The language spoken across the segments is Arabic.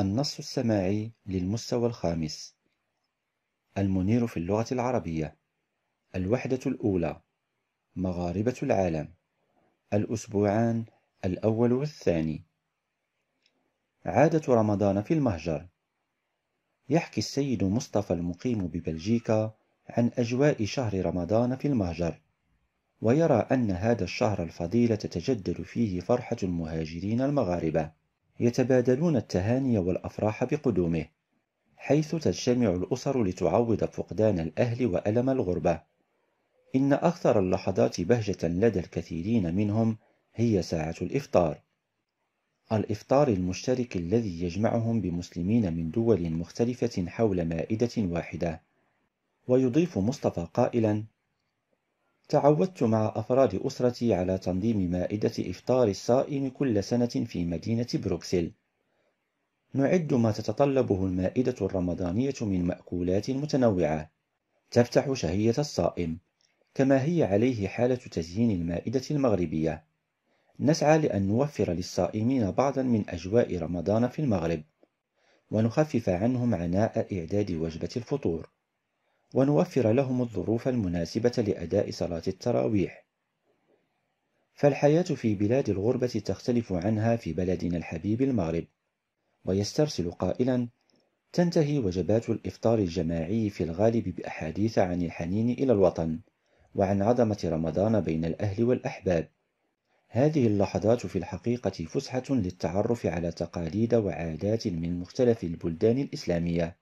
النص السماعي للمستوى الخامس المنير في اللغة العربية الوحدة الأولى مغاربة العالم الأسبوعان الأول والثاني عادة رمضان في المهجر يحكي السيد مصطفى المقيم ببلجيكا عن أجواء شهر رمضان في المهجر ويرى أن هذا الشهر الفضيل تتجدد فيه فرحة المهاجرين المغاربة يتبادلون التهاني والأفراح بقدومه حيث تجتمع الأسر لتعوض فقدان الأهل وألم الغربة إن أكثر اللحظات بهجة لدى الكثيرين منهم هي ساعة الإفطار الإفطار المشترك الذي يجمعهم بمسلمين من دول مختلفة حول مائدة واحدة ويضيف مصطفى قائلا تعودت مع أفراد أسرتي على تنظيم مائدة إفطار الصائم كل سنة في مدينة بروكسل. نعد ما تتطلبه المائدة الرمضانية من مأكولات متنوعة تفتح شهية الصائم، كما هي عليه حالة تزيين المائدة المغربية. نسعى لأن نوفر للصائمين بعضا من أجواء رمضان في المغرب، ونخفف عنهم عناء إعداد وجبة الفطور. ونوفر لهم الظروف المناسبة لأداء صلاة التراويح فالحياة في بلاد الغربة تختلف عنها في بلدنا الحبيب المغرب ويسترسل قائلا تنتهي وجبات الإفطار الجماعي في الغالب بأحاديث عن الحنين إلى الوطن وعن عظمة رمضان بين الأهل والأحباب هذه اللحظات في الحقيقة فسحة للتعرف على تقاليد وعادات من مختلف البلدان الإسلامية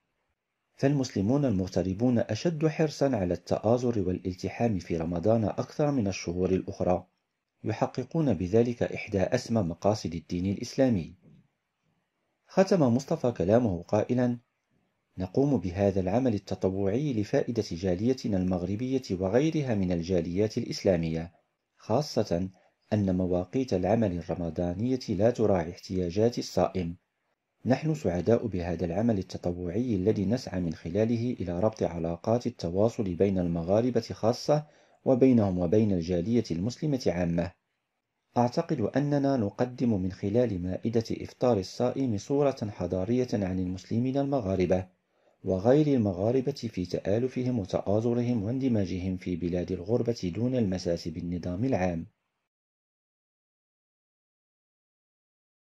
فالمسلمون المغتربون أشد حرصا على التآزر والالتحام في رمضان أكثر من الشهور الأخرى يحققون بذلك إحدى أسمى مقاصد الدين الإسلامي ختم مصطفى كلامه قائلا نقوم بهذا العمل التطوعي لفائدة جاليتنا المغربية وغيرها من الجاليات الإسلامية خاصة أن مواقيت العمل الرمضانية لا تراعي احتياجات الصائم نحن سعداء بهذا العمل التطوعي الذي نسعى من خلاله إلى ربط علاقات التواصل بين المغاربة خاصة وبينهم وبين الجالية المسلمة عامة. أعتقد أننا نقدم من خلال مائدة إفطار الصائم صورة حضارية عن المسلمين المغاربة وغير المغاربة في تآلفهم وتآزرهم واندماجهم في بلاد الغربة دون المساس بالنظام العام.